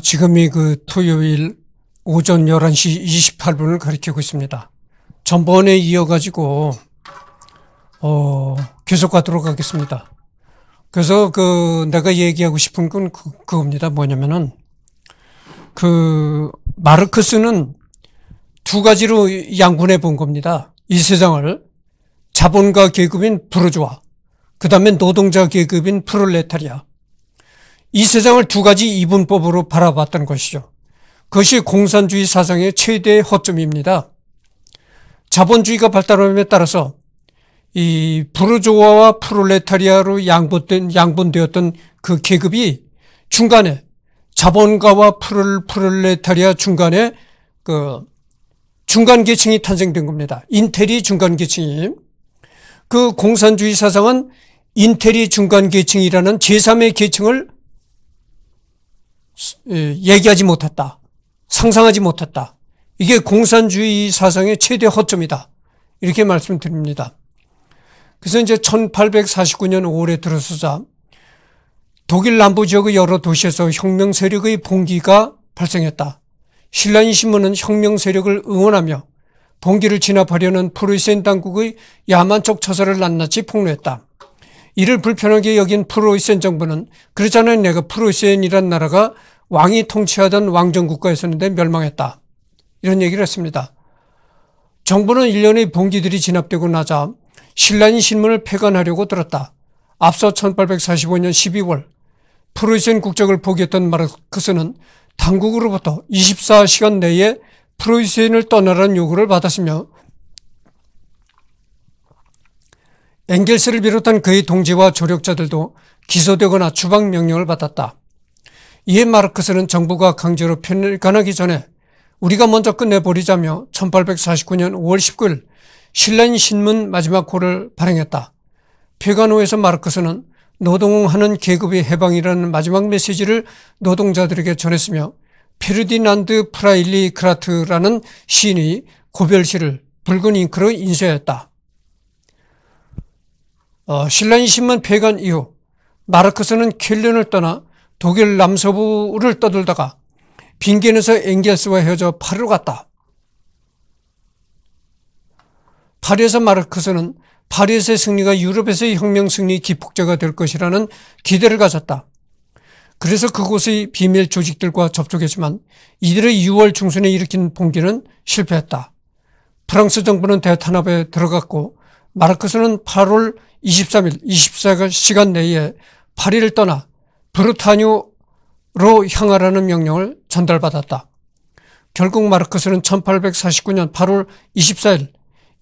지금이 그 토요일 오전 11시 28분을 가리키고 있습니다. 전번에 이어가지고, 어, 계속 가도록 하겠습니다. 그래서 그 내가 얘기하고 싶은 건 그, 그겁니다. 뭐냐면은 그 마르크스는 두 가지로 양분해 본 겁니다. 이 세상을 자본가 계급인 부르주아, 그 다음에 노동자 계급인 프롤레타리아. 이 세상을 두 가지 이분법으로 바라봤던 것이죠. 그것이 공산주의 사상의 최대의 허점입니다. 자본주의가 발달함에 따라서 이 부르조아와 프롤레타리아로 양분된 양분되었던 그 계급이 중간에 자본가와 프롤 프롤레타리아 중간에 그 중간 계층이 탄생된 겁니다. 인텔이 중간 계층이 그 공산주의 사상은 인텔이 중간 계층이라는 제3의 계층을 얘기하지 못했다. 상상하지 못했다. 이게 공산주의 사상의 최대 허점이다. 이렇게 말씀드립니다. 그래서 이제 1849년 5월에 들어서자 독일 남부 지역의 여러 도시에서 혁명 세력의 봉기가 발생했다. 신라인 신문은 혁명 세력을 응원하며 봉기를 진압하려는 프로이센 당국의 야만적 처사를 낱낱이 폭로했다. 이를 불편하게 여긴 프로이센 정부는 그렇잖아요. 내가 프로이센이란 나라가 왕이 통치하던 왕정 국가였었는데 멸망했다. 이런 얘기를 했습니다. 정부는 1년의 봉기들이 진압되고 나자 신라인 신문을 폐간하려고 들었다. 앞서 1845년 12월 프로이센 국적을 포기했던 마르크스는 당국으로부터 24시간 내에 프로이센을 떠나라는 요구를 받았으며 앵겔스를 비롯한 그의 동지와 조력자들도 기소되거나 추방명령을 받았다. 이에 마르크스는 정부가 강제로 편입하기 을 전에 우리가 먼저 끝내버리자며 1849년 5월 19일 신라인 신문 마지막 호를 발행했다. 폐간호에서 마르크스는 노동하는 계급의 해방이라는 마지막 메시지를 노동자들에게 전했으며 페르디난드 프라일리 크라트라는 시인의 고별시를 붉은 잉크로 인쇄했다. 어, 신라인신문 폐간 이후 마르크스는 켈른을 떠나 독일 남서부를 떠돌다가 빈겐에서 엥겔스와 헤어져 파리로 갔다. 파리에서 마르크스는 파리에서의 승리가 유럽에서의 혁명 승리 기폭제가 될 것이라는 기대를 가졌다. 그래서 그곳의 비밀 조직들과 접촉했지만 이들의 6월 중순에 일으킨 봉기는 실패했다. 프랑스 정부는 대탄압에 들어갔고 마르크스는 8월 23일 24시간 내에 파리를 떠나 브르타뉴로 향하라는 명령을 전달받았다. 결국 마르크스는 1849년 8월 24일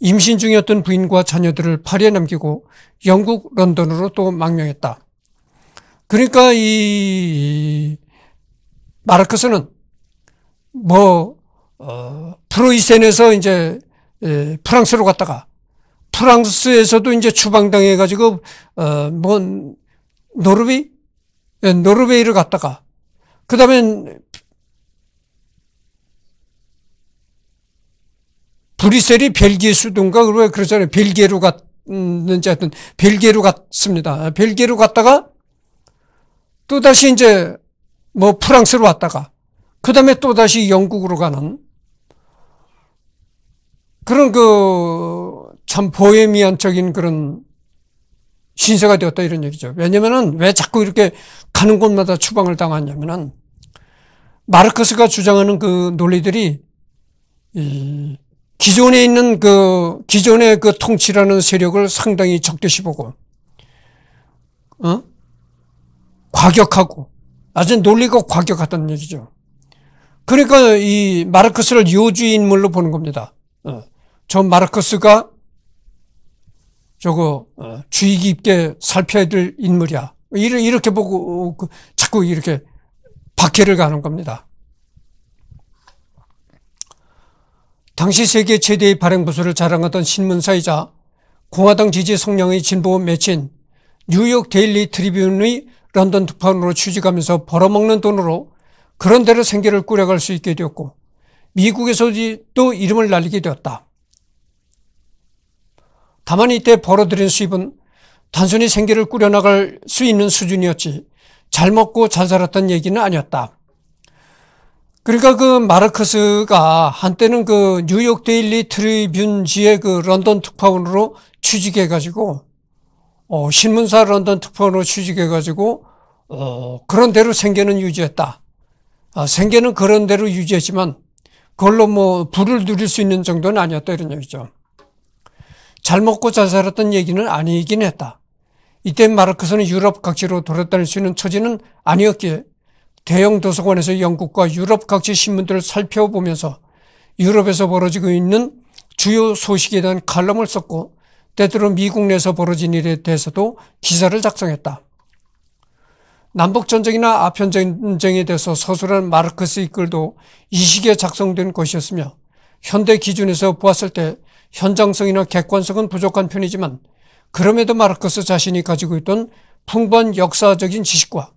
임신 중이었던 부인과 자녀들을 파리에 남기고 영국 런던으로 또 망명했다. 그러니까 이 마르크스는 뭐 어, 프로이센에서 이제 에, 프랑스로 갔다가 프랑스에서도 이제 추방당해 가지고 어 뭐 노르웨이 예, 노르웨이를 갔다가 그다음에 브뤼셀이 벨기에 수도인가 그러 그러잖아요. 벨기에로 갔는지 하여튼 벨기에로 갔습니다. 벨기에로 갔다가 또 다시 이제 뭐 프랑스로 왔다가 그다음에 또 다시 영국으로 가는 그런 그참 보헤미안적인 그런 신세가 되었다 이런 얘기죠. 왜냐면은 왜 자꾸 이렇게 가는 곳마다 추방을 당하냐면은 마르크스가 주장하는 그 논리들이 기존에 있는 그 기존의 그 통치라는 세력을 상당히 적대시 보고 어? 과격하고 아주 논리가 과격하다는 얘기죠. 그러니까 이 마르크스를 요주 인물로 보는 겁니다. 어. 저 마르크스가 저거 어. 주의 깊게 살펴야 될 인물이야. 이렇게 보고 어, 그, 자꾸 이렇게 박해를 가는 겁니다. 당시 세계 최대의 발행부서를 자랑하던 신문사이자 공화당 지지 성령의 진보 매체인 뉴욕 데일리 트리뷴의 런던 특파원으로 취직하면서 벌어먹는 돈으로 그런대로 생계를 꾸려갈 수 있게 되었고 미국에서도 이름을 날리게 되었다. 다만 이때 벌어들인 수입은 단순히 생계를 꾸려나갈 수 있는 수준이었지 잘 먹고 잘 살았던 얘기는 아니었다. 그러니까 그 마르크스가 한때는 그 뉴욕 데일리 트리뷴지의 그 런던 특파원으로 취직해가지고 어, 신문사 런던 특파원으로 취직해가지고 어, 그런 대로 생계는 유지했다. 아, 생계는 그런 대로 유지했지만 그걸로 뭐 부를 누릴 수 있는 정도는 아니었다 이런 얘기죠. 잘 먹고 잘 살았던 얘기는 아니긴 했다. 이때 마르크스는 유럽 각지로 돌아다닐 수 있는 처지는 아니었기에 대형 도서관에서 영국과 유럽 각지 신문들을 살펴보면서 유럽에서 벌어지고 있는 주요 소식에 대한 칼럼을 썼고 때때로 미국 내에서 벌어진 일에 대해서도 기사를 작성했다. 남북전쟁이나 아편전쟁에 대해서 서술한 마르크스의 글도 이 시기에 작성된 것이었으며 현대 기준에서 보았을 때 현장성이나 객관성은 부족한 편이지만 그럼에도 마르크스 자신이 가지고 있던 풍부한 역사적인 지식과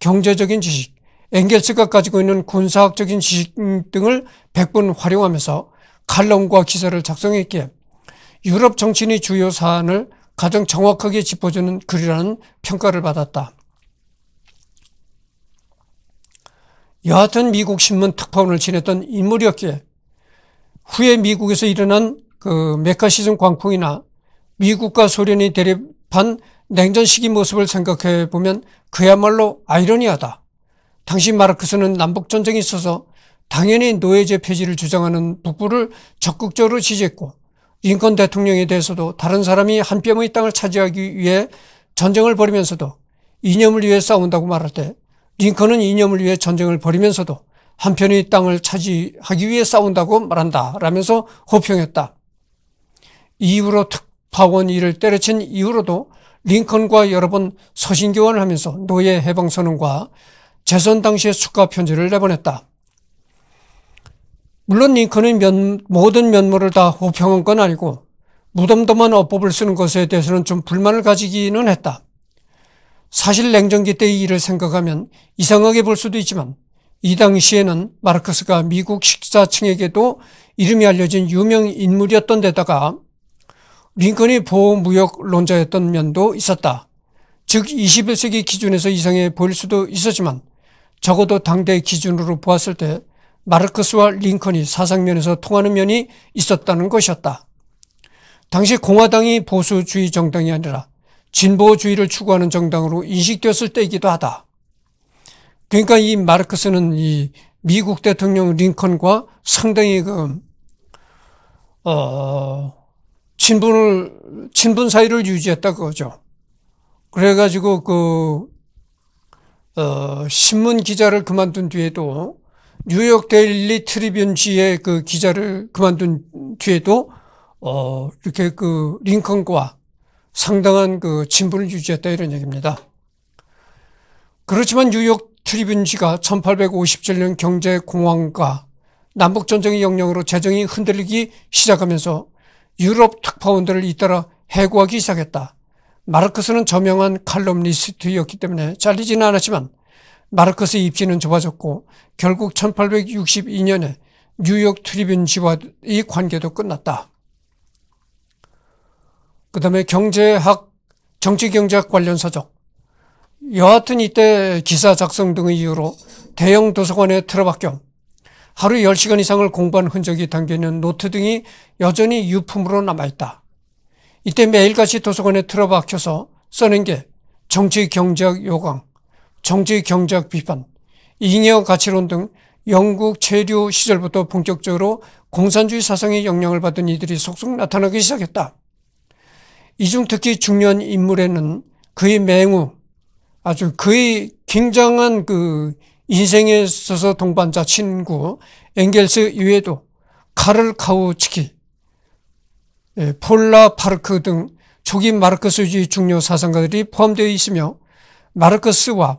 경제적인 지식, 앵겔스가 가지고 있는 군사학적인 지식 등을 백분 활용하면서 칼럼과 기사를 작성했기에 유럽 정치인의 주요 사안을 가장 정확하게 짚어주는 글이라는 평가를 받았다. 여하튼 미국 신문 특파원을 지냈던 인물이었기에 후에 미국에서 일어난 그 메카 시즘 광풍이나 미국과 소련이 대립한 냉전 시기 모습을 생각해 보면 그야말로 아이러니하다. 당시 마르크스는 남북 전쟁이 있어서 당연히 노예제 폐지를 주장하는 북부를 적극적으로 지지했고 인권 대통령에 대해서도 다른 사람이 한 뼘의 땅을 차지하기 위해 전쟁을 벌이면서도 이념을 위해 싸운다고 말할 때 링컨은 이념을 위해 전쟁을 벌이면서도 한편의 땅을 차지하기 위해 싸운다고 말한다 라면서 호평했다. 이후로 특파원 일을 때려친 이후로도 링컨과 여러 번 서신 교환을 하면서 노예 해방 선언과 재선 당시의 수가 편지를 내보냈다. 물론 링컨의 면, 모든 면모를 다 호평한 건 아니고 무덤덤한 어법을 쓰는 것에 대해서는 좀 불만을 가지기는 했다. 사실 냉전기 때의 일을 생각하면 이상하게 볼 수도 있지만 이 당시에는 마르크스가 미국 식사층에게도 이름이 알려진 유명 인물이었던 데다가 링컨이 보호무역론자였던 면도 있었다. 즉 21세기 기준에서 이상해 보일 수도 있었지만 적어도 당대 기준으로 보았을 때 마르크스와 링컨이 사상면에서 통하는 면이 있었다는 것이었다. 당시 공화당이 보수주의 정당이 아니라 진보주의를 추구하는 정당으로 인식되었을 때이기도 하다. 그러니까 이 마르크스는 이 미국 대통령 링컨과 상당히 그, 어, 친분을, 친분 사이를 유지했다 그거죠. 그래가지고 그, 어, 신문 기자를 그만둔 뒤에도 뉴욕 데일리 트리뷴지의 그 기자를 그만둔 뒤에도 어, 이렇게 그 링컨과 상당한 그 친분을 유지했다 이런 얘기입니다. 그렇지만 뉴욕 트리뷴지가 1857년 경제공황과 남북전쟁의 영향으로 재정이 흔들리기 시작하면서 유럽 특파원들을 잇따라 해고하기 시작했다. 마르크스는 저명한 칼럼니스트였기 때문에 잘리지는 않았지만 마르크스의 입지는 좁아졌고 결국 1862년에 뉴욕 트리뷴지와의 관계도 끝났다. 그 다음에 경제학, 정치경제학 관련 서적. 여하튼 이때 기사 작성 등의 이유로 대형 도서관에 틀어박혀 하루에 10시간 이상을 공부한 흔적이 담겨있는 노트 등이 여전히 유품으로 남아있다. 이때 매일같이 도서관에 틀어박혀서 써낸 게 정치 경제학 요강, 정치 경제학 비판, 잉여 가치론 등 영국 체류 시절부터 본격적으로 공산주의 사상의 영향을 받은 이들이 속속 나타나기 시작했다. 이 중 특히 중요한 인물에는 그의 맹우, 아주 그의 굉장한 그 인생에 있어서 동반자 친구 엥겔스 이외에도 카를 카우치키, 예, 폴라 파르크 등 초기 마르크스주의 중요 사상가들이 포함되어 있으며 마르크스와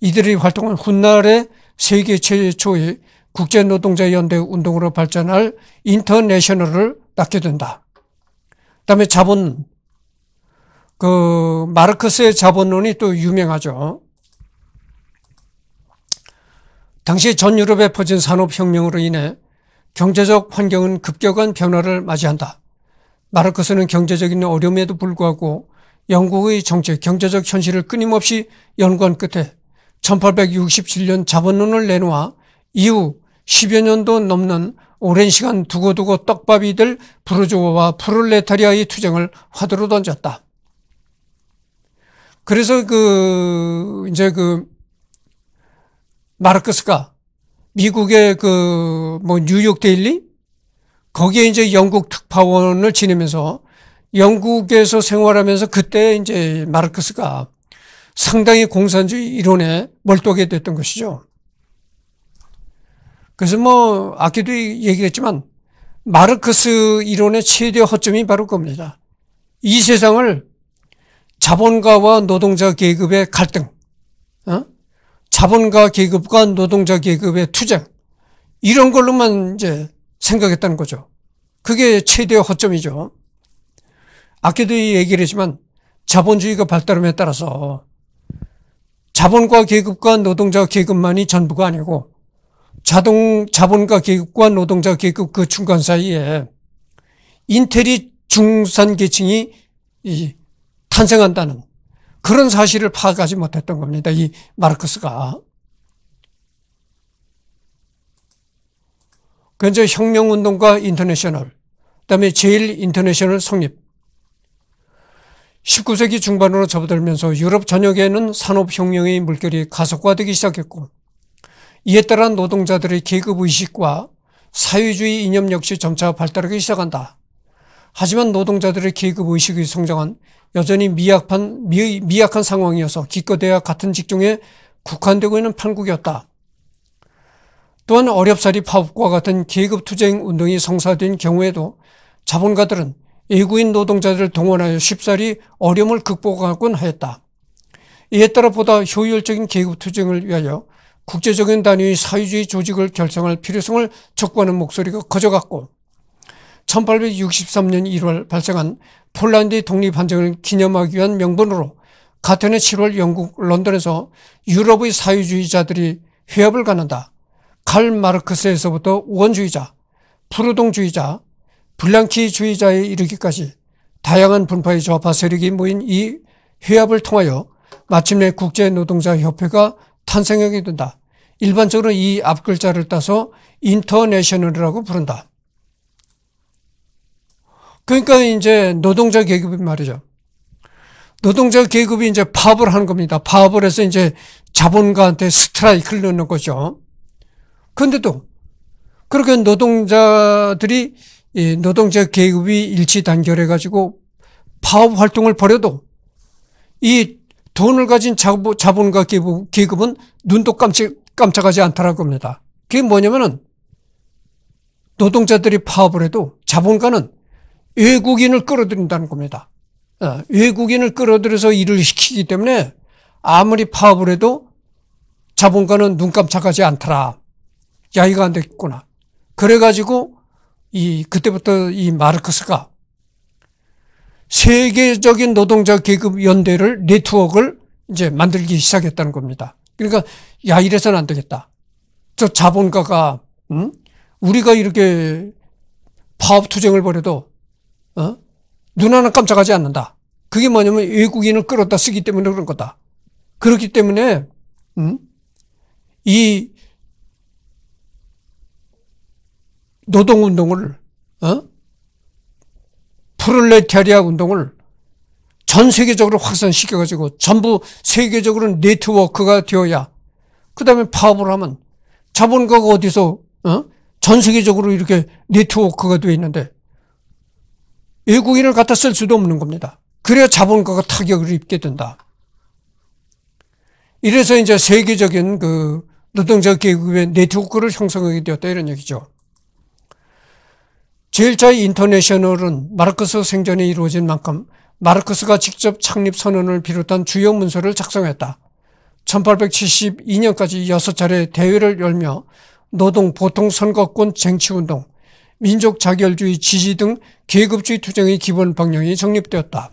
이들의 활동은 훗날의 세계 최초의 국제노동자연대 운동으로 발전할 인터내셔널을 낳게 된다. 그 다음에 자본, 그, 마르크스의 자본론이 또 유명하죠. 당시 전 유럽에 퍼진 산업혁명으로 인해 경제적 환경은 급격한 변화를 맞이한다. 마르크스는 경제적인 어려움에도 불구하고 영국의 정책, 경제적 현실을 끊임없이 연구한 끝에 1867년 자본론을 내놓아 이후 10여 년도 넘는 오랜 시간 두고두고 떡밥이 될 부르주아와 프롤레타리아의 투쟁을 화두로 던졌다. 그래서 그 이제 그 마르크스가 미국의 그 뭐 뉴욕 데일리 거기에 이제 영국 특파원을 지내면서 영국에서 생활하면서 그때 이제 마르크스가 상당히 공산주의 이론에 몰두하게 됐던 것이죠. 그래서 뭐 아까도 얘기했지만 마르크스 이론의 최대 허점이 바로 겁니다. 이 세상을 자본가와 노동자 계급의 갈등, 어? 자본가 계급과 노동자 계급의 투쟁 이런 걸로만 이제 생각했다는 거죠. 그게 최대의 허점이죠. 아까도 얘기를 했지만 자본주의가 발달함에 따라서 자본가 계급과 노동자 계급만이 전부가 아니고 자동 자본가 계급과 노동자 계급 그 중간 사이에 인테리 중산 계층이 탄생한다는 그런 사실을 파악하지 못했던 겁니다. 이 마르크스가. 그래서 혁명운동과 인터내셔널, 그다음에 제일 인터내셔널 성립. 19세기 중반으로 접어들면서 유럽 전역에는 산업혁명의 물결이 가속화되기 시작했고 이에 따라 노동자들의 계급의식과 사회주의 이념 역시 점차 발달하기 시작한다. 하지만 노동자들의 계급의식이 성장한 여전히 미약한, 미, 미약한 상황이어서 기껏해야 같은 직종에 국한되고 있는 판국이었다. 또한 어렵사리 파업과 같은 계급투쟁 운동이 성사된 경우에도 자본가들은 애구인 노동자들을 동원하여 쉽사리 어려움을 극복하곤 하였다. 이에 따라 보다 효율적인 계급투쟁을 위하여 국제적인 단위의 사회주의 조직을 결성할 필요성을 촉구하는 목소리가 커져갔고 1863년 1월 발생한 폴란드의 독립환정을 기념하기 위한 명분으로 같은 해 7월 영국 런던에서 유럽의 사회주의자들이 회합을 갖는다. 칼 마르크스에서부터 우원주의자, 프루동주의자, 블랑키주의자에 이르기까지 다양한 분파의 좌파 세력이 모인 이 회합을 통하여 마침내 국제노동자협회가 탄생하게 된다. 일반적으로 이 앞글자를 따서 인터내셔널이라고 부른다. 그러니까 이제 노동자 계급이 말이죠. 노동자 계급이 이제 파업을 하는 겁니다. 파업을 해서 이제 자본가한테 스트라이크를 넣는 거죠. 그런데또 그렇게 노동자들이 노동자 계급이 일치 단결해가지고 파업 활동을 벌여도 이 돈을 가진 자본가 계급은 눈도 깜짝, 깜짝하지 않더라고 합니다. 그게 뭐냐면은 노동자들이 파업을 해도 자본가는 외국인을 끌어들인다는 겁니다. 어, 외국인을 끌어들여서 일을 시키기 때문에 아무리 파업을 해도 자본가는 눈 깜짝하지 않더라. 야, 이거 안 되겠구나. 그래가지고 이, 그때부터 이 마르크스가 세계적인 노동자 계급 연대를, 네트워크를 이제 만들기 시작했다는 겁니다. 그러니까, 야, 이래서는 안 되겠다. 저 자본가가, 응? 음? 우리가 이렇게 파업 투쟁을 벌여도 어? 눈 하나 깜짝하지 않는다. 그게 뭐냐면 외국인을 끌었다 쓰기 때문에 그런 거다. 그렇기 때문에 음? 이 노동운동을 어? 프롤레타리아 운동을 전 세계적으로 확산시켜가지고 전부 세계적으로 네트워크가 되어야 그 다음에 파업을 하면 자본가가 어디서 어? 전 세계적으로 이렇게 네트워크가 되어 있는데 외국인을 갖다 쓸 수도 없는 겁니다. 그래야 자본가가 타격을 입게 된다. 이래서 이제 세계적인 그 노동자 계급의 네트워크를 형성하게 되었다 이런 얘기죠. 제1차 인터내셔널은 마르크스 생전에 이루어진 만큼 마르크스가 직접 창립 선언을 비롯한 주요 문서를 작성했다. 1872년까지 6차례 대회를 열며 노동 보통 선거권 쟁취운동, 민족 자결주의 지지 등 계급주의 투쟁의 기본 방향이 정립되었다.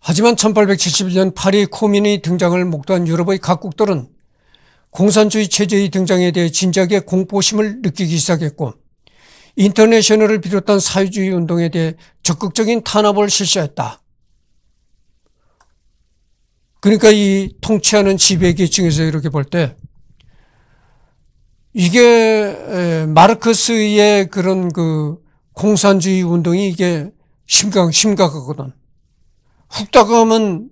하지만 1871년 파리 코민이 등장을 목도한 유럽의 각국들은 공산주의 체제의 등장에 대해 진지하게 공포심을 느끼기 시작했고 인터내셔널을 비롯한 사회주의 운동에 대해 적극적인 탄압을 실시했다. 그러니까 이 통치하는 지배계층에서 이렇게 볼때 이게 마르크스의 그런 그 공산주의 운동이 이게 심각 심각하거든. 훅다가면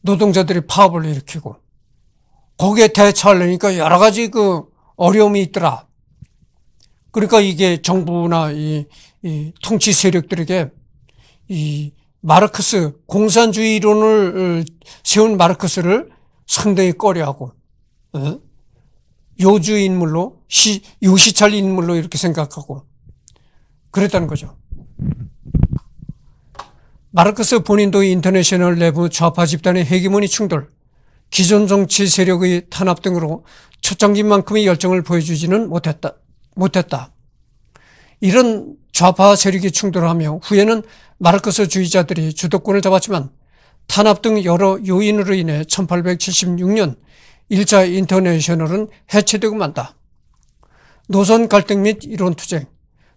노동자들이 파업을 일으키고 거기에 대처하려니까 여러 가지 그 어려움이 있더라. 그러니까 이게 정부나 이, 이 통치 세력들에게 이 마르크스 공산주의 이론을 어, 세운 마르크스를 상당히 꺼려하고 응? 어? 요주 인물로 시, 유시철 인물로 이렇게 생각하고 그랬다는 거죠. 마르크스 본인도 인터내셔널 내부 좌파 집단의 헤기모니 충돌, 기존 정치 세력의 탄압 등으로 초창기만큼의 열정을 보여주지는 못했다. 못했다. 이런 좌파 세력이 충돌하며 후에는 마르크스 주의자들이 주도권을 잡았지만 탄압 등 여러 요인으로 인해 1876년 일자 인터내셔널은 해체되고 만다. 노선 갈등 및 이론 투쟁.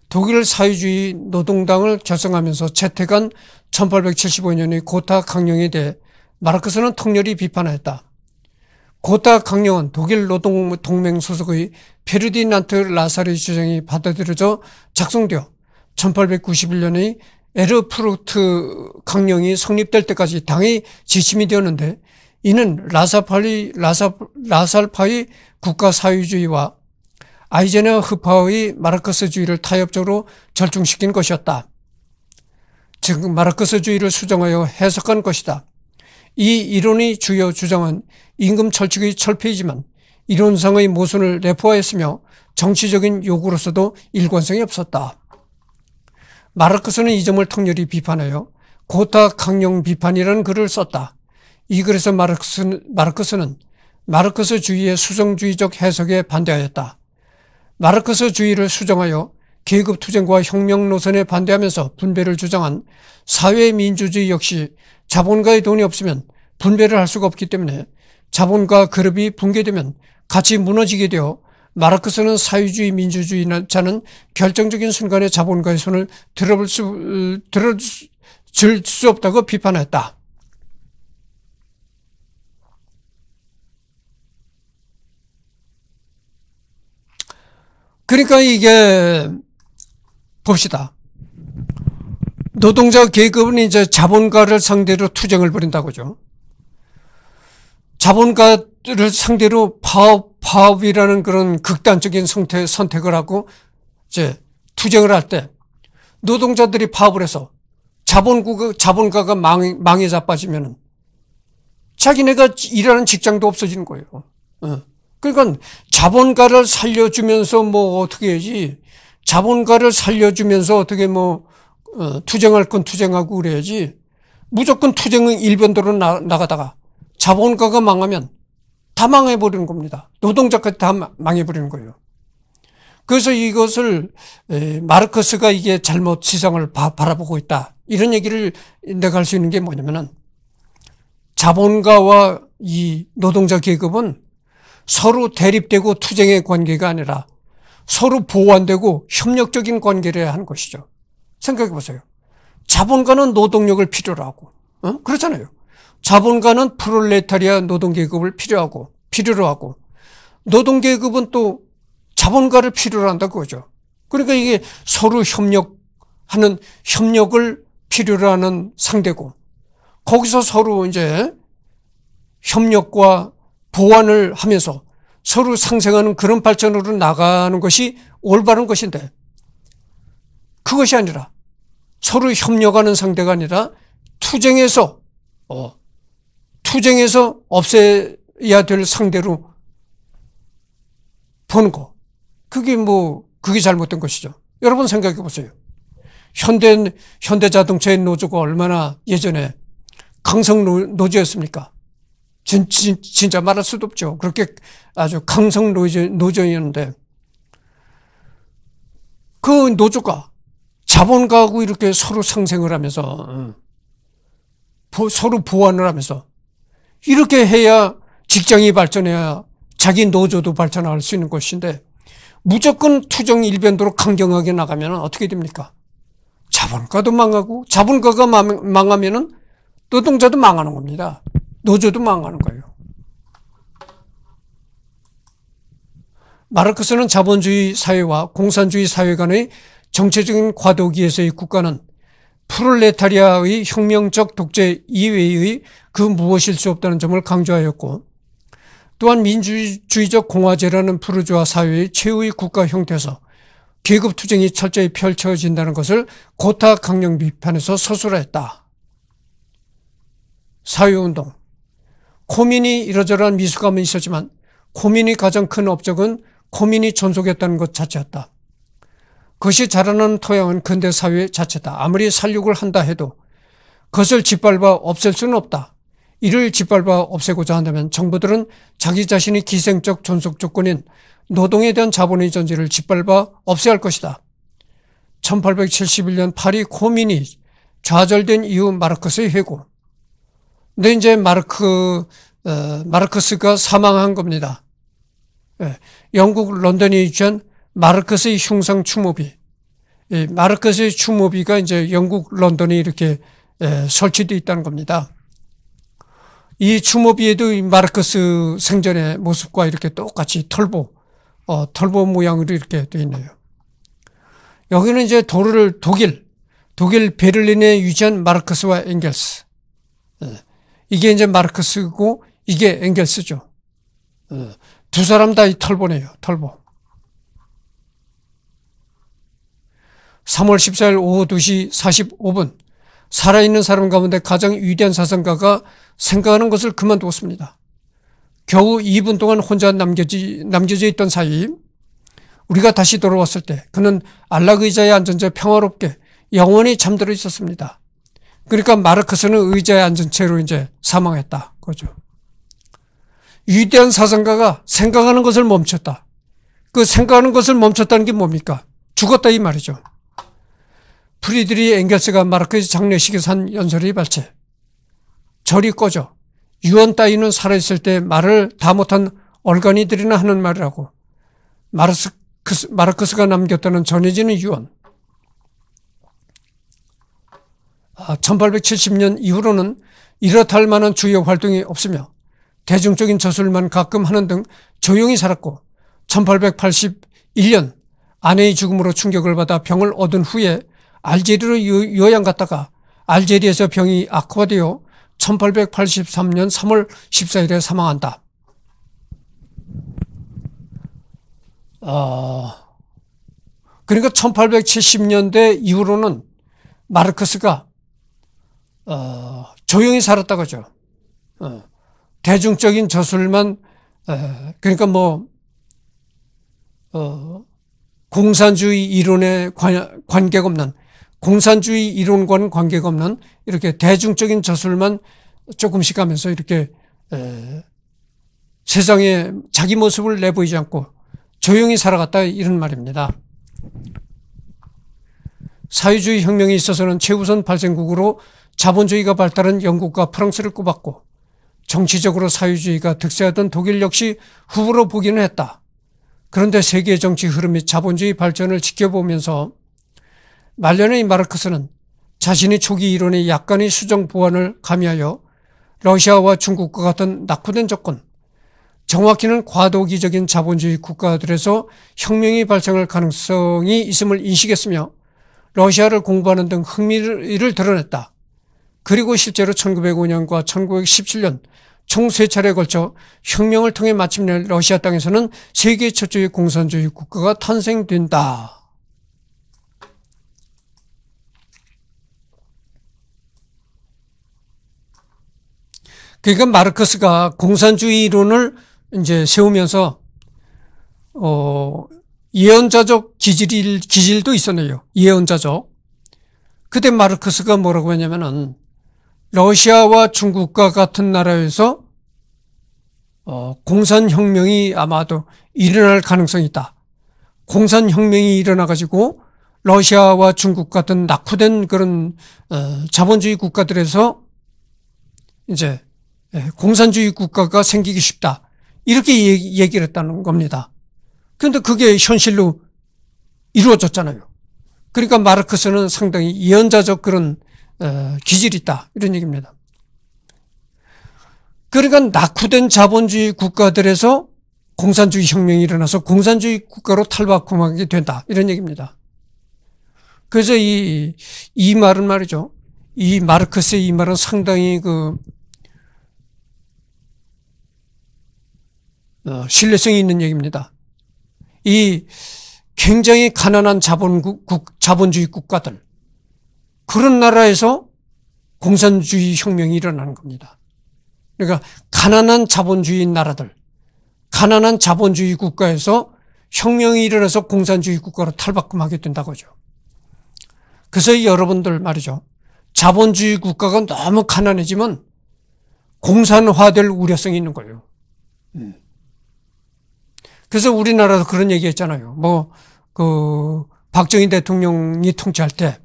독일 사회주의 노동당을 결성하면서 채택한 1875년의 고타 강령에 대해 마르크스는 통렬히 비판하였다. 고타 강령은 독일 노동 동맹 소속의 페르디난트 라사르의 주장이 받아들여져 작성되어 1891년의 에르프루트 강령이 성립될 때까지 당의 지침이 되었는데 이는 라사팔리, 라사, 라살파의 국가사회주의와 아이젠의 흡파의 마르크스주의를 타협적으로 절충시킨 것이었다. 즉 마르크스주의를 수정하여 해석한 것이다. 이이론의 주요 주장은 임금 철칙의 철폐이지만 이론상의 모순을 내포하였으며 정치적인 요구로서도 일관성이 없었다. 마르크스는 이 점을 통렬히 비판하여 고타 강령 비판이라는 글을 썼다. 이 글에서 마르크스, 마르크스는 마르크스주의의 수정주의적 해석에 반대하였다. 마르크스주의를 수정하여 계급투쟁과 혁명 노선에 반대하면서 분배를 주장한 사회민주주의 역시 자본가의 돈이 없으면 분배를 할 수가 없기 때문에 자본과 그룹이 붕괴되면 같이 무너지게 되어 마르크스는 사회주의 민주주의자는 결정적인 순간에 자본가의 손을 들어볼 수, 들어줄 수 없다고 비판했다. 그러니까 이게 봅시다. 노동자 계급은 이제 자본가를 상대로 투쟁을 벌인다고죠. 자본가를 상대로 파업, 파업이라는 그런 극단적인 성태, 선택을 하고 이제 투쟁을 할 때 노동자들이 파업을 해서 자본구 자본가가 망, 망에 자빠지면은 자기네가 일하는 직장도 없어지는 거예요. 어. 그러니까 자본가를 살려주면서 뭐 어떻게 해야지. 자본가를 살려주면서 어떻게 뭐 어, 투쟁할 건 투쟁하고 그래야지. 무조건 투쟁은 일변도로 나, 나가다가 자본가가 망하면 다 망해버리는 겁니다. 노동자까지 다 망해버리는 거예요. 그래서 이것을 마르크스가 이게 잘못 시장을 바, 라보고 있다. 이런 얘기를 내가 할 수 있는 게 뭐냐면은 자본가와 이 노동자 계급은 서로 대립되고 투쟁의 관계가 아니라 서로 보완되고 협력적인 관계를 하는 것이죠. 생각해 보세요. 자본가는 노동력을 필요로 하고, 어? 그렇잖아요. 자본가는 프롤레타리아 노동계급을 필요하고, 필요로 하고, 노동계급은 또 자본가를 필요로 한다 그거죠. 그러니까 이게 서로 협력하는 협력을 필요로 하는 상대고, 거기서 서로 이제 협력과 보완을 하면서 서로 상생하는 그런 발전으로 나가는 것이 올바른 것인데 그것이 아니라 서로 협력하는 상대가 아니라 투쟁해서 어, 투쟁에서 없애야 될 상대로 보는 거 그게 뭐 그게 잘못된 것이죠. 여러분 생각해 보세요. 현대 현대자동차의 노조가 얼마나 예전에 강성 노조였습니까? 진, 진, 진짜 말할 수도 없죠. 그렇게 아주 강성 노조, 노조였는데 그 노조가 자본가하고 이렇게 서로 상생을 하면서 음, 서로 보완을 하면서 이렇게 해야 직장이 발전해야 자기 노조도 발전할 수 있는 것인데 무조건 투정 일변도로 강경하게 나가면 어떻게 됩니까? 자본가도 망하고 자본가가 망하면 은 노동자도 망하는 겁니다. 노조도 망하는 거예요. 마르크스는 자본주의 사회와 공산주의 사회 간의 정체적인 과도기에서의 국가는 프롤레타리아의 혁명적 독재 이외의 그 무엇일 수 없다는 점을 강조하였고 또한 민주주의적 공화제라는 푸르주아 사회의 최후의 국가 형태에서 계급 투쟁이 철저히 펼쳐진다는 것을 고타 강령 비판에서 서술했다. 사회운동, 고민이 이러저러한 미숙함은 있었지만 고민이 가장 큰 업적은 고민이 존속했다는 것 자체였다. 그것이 자라는 토양은 근대 사회 자체다. 아무리 살육을 한다 해도 그것을 짓밟아 없앨 수는 없다. 이를 짓밟아 없애고자 한다면 정부들은 자기 자신이 기생적 존속 조건인 노동에 대한 자본의 존재를 짓밟아 없애야 할 것이다. 1871년 파리 고민이 좌절된 이후 마르크스의 회고, 근데 이제 마르크 어, 마르크스가 사망한 겁니다. 예, 영국 런던에 위치한 마르크스의 흉상 추모비. 이 마르크스의 추모비가 이제 영국 런던에 이렇게 예, 설치되어 있다는 겁니다. 이 추모비에도 이 마르크스 생전의 모습과 이렇게 똑같이 털보, 어, 털보 모양으로 이렇게 되어 있네요. 여기는 이제 도를 독일, 독일 베를린에 위치한 마르크스와 엥겔스. 예. 이게 이제 마르크스고 이게 앵겔스죠두 어, 사람 다이 털보네요. 털보. 3월 14일 오후 2시 45분 살아있는 사람 가운데 가장 위대한 사상가가 생각하는 것을 그만두었습니다. 겨우 2분 동안 혼자 남겨 남겨져 있던 사이 우리가 다시 돌아왔을 때 그는 안락의자에 앉은 채 평화롭게 영원히 잠들어 있었습니다. 그러니까 마르크스는 의자에 앉은 채로 이제 사망했다. 그죠. 위대한 사상가가 생각하는 것을 멈췄다. 그 생각하는 것을 멈췄다는 게 뭡니까? 죽었다 이 말이죠. 프리드리 엥겔스가 마르크스 장례식에서 한 연설의 발췌. 절이 꺼져. 유언 따위는 살아있을 때 말을 다 못한 얼간이들이나 하는 말이라고. 마르크스, 그, 마르크스가 남겼다는 전해지는 유언. 1870년 아, 이후로는 이렇다 할 만한 주요 활동이 없으며 대중적인 저술만 가끔 하는 등 조용히 살았고 1881년 아내의 죽음으로 충격을 받아 병을 얻은 후에 알제리로 요양 갔다가 알제리에서 병이 악화되어 1883년 3월 14일에 사망한다. 어, 그러니까 1870년대 이후로는 마르크스가 어, 조용히 살았다고죠. 어, 대중적인 저술만 어, 그러니까 뭐 어, 공산주의 이론에 관, 관계가 없는 공산주의 이론과는 관계가 없는 이렇게 대중적인 저술만 조금씩 하면서 이렇게 에, 세상에 자기 모습을 내보이지 않고 조용히 살아갔다 이런 말입니다. 사회주의 혁명에 있어서는 최우선 발생국으로 자본주의가 발달한 영국과 프랑스를 꼽았고 정치적으로 사회주의가 득세하던 독일 역시 후보로 보기는 했다. 그런데 세계 정치 흐름이 자본주의 발전을 지켜보면서 말년의 마르크스는 자신의 초기 이론에 약간의 수정 보완을 가미하여 러시아와 중국과 같은 낙후된 조건, 정확히는 과도기적인 자본주의 국가들에서 혁명이 발생할 가능성이 있음을 인식했으며 러시아를 공부하는 등 흥미를 드러냈다. 그리고 실제로 1905년과 1917년 총 세 차례에 걸쳐 혁명을 통해 마침내 러시아 땅에서는 세계 최초의 공산주의 국가가 탄생된다. 그러니까 마르크스가 공산주의 이론을 이제 세우면서 어 예언자적 기질 기질도 있었네요. 예언자적. 그때 마르크스가 뭐라고 했냐면은 러시아와 중국과 같은 나라에서 어, 공산혁명이 아마도 일어날 가능성이 있다. 공산혁명이 일어나가지고 러시아와 중국 같은 낙후된 그런 어, 자본주의 국가들에서 이제 예, 공산주의 국가가 생기기 쉽다. 이렇게 얘기, 얘기를 했다는 겁니다. 그런데 그게 현실로 이루어졌잖아요. 그러니까 마르크스는 상당히 예언자적 그런 어, 기질이 있다 이런 얘기입니다. 그러니까 낙후된 자본주의 국가들에서 공산주의 혁명이 일어나서 공산주의 국가로 탈바꿈하게 된다 이런 얘기입니다. 그래서 이 이 말은 말이죠. 이 마르크스의 이 말은 상당히 그 어, 신뢰성이 있는 얘기입니다. 이 굉장히 가난한 자본국, 자본주의 국가들, 그런 나라에서 공산주의 혁명이 일어나는 겁니다. 그러니까 가난한 자본주의 나라들, 가난한 자본주의 국가에서 혁명이 일어나서 공산주의 국가로 탈바꿈하게 된다고죠. 하 그래서 여러분들 말이죠. 자본주의 국가가 너무 가난해지면 공산화될 우려성이 있는 거예요. 음. 그래서 우리나라도 그런 얘기 했잖아요. 뭐, 그, 박정희 대통령이 통치할 때